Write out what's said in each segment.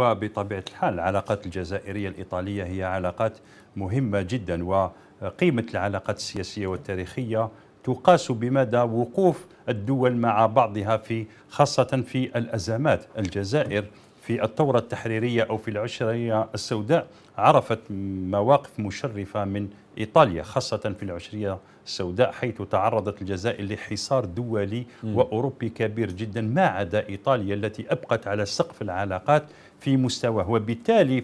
وبطبيعة الحال العلاقات الجزائرية الإيطالية هي علاقات مهمة جدا وقيمة العلاقات السياسية والتاريخية تقاس بمدى وقوف الدول مع بعضها في خاصة في الأزمات الجزائر في الثورة التحريرية أو في العشرية السوداء عرفت مواقف مشرفة من إيطاليا خاصة في العشرية السوداء حيث تعرضت الجزائر لحصار دولي م. وأوروبي كبير جدا ما عدا إيطاليا التي أبقت على سقف العلاقات في مستواه وبالتالي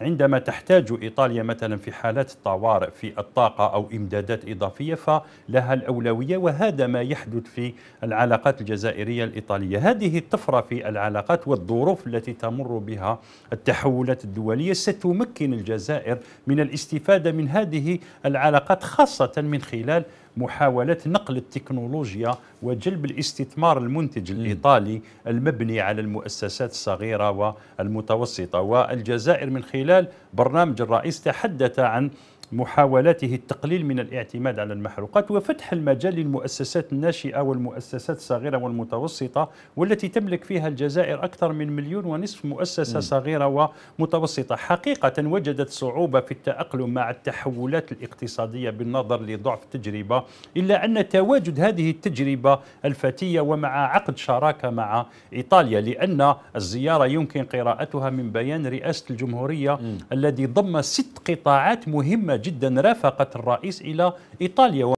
فعندما تحتاج إيطاليا مثلا في حالات الطوارئ في الطاقة أو إمدادات إضافية فلها الأولوية وهذا ما يحدث في العلاقات الجزائرية الإيطالية هذه الطفرة في العلاقات والظروف التي تمر بها التحولات الدولية ستمكن ساكن الجزائر من الاستفادة من هذه العلاقات خاصة من خلال محاولة نقل التكنولوجيا وجلب الاستثمار المنتج الإيطالي المبني على المؤسسات الصغيرة والمتوسطة والجزائر من خلال برنامج الرئيس تحدث عن محاولاته التقليل من الاعتماد على المحروقات وفتح المجال للمؤسسات الناشئة والمؤسسات الصغيرة والمتوسطة والتي تملك فيها الجزائر أكثر من مليون ونصف مؤسسة م. صغيرة ومتوسطة حقيقة وجدت صعوبة في التأقلم مع التحولات الاقتصادية بالنظر لضعف التجربة إلا أن تواجد هذه التجربة الفتية ومع عقد شراكة مع إيطاليا لأن الزيارة يمكن قراءتها من بيان رئاسة الجمهورية م. الذي ضم ست قطاعات مهمة جدا رافقت الرئيس إلى إيطاليا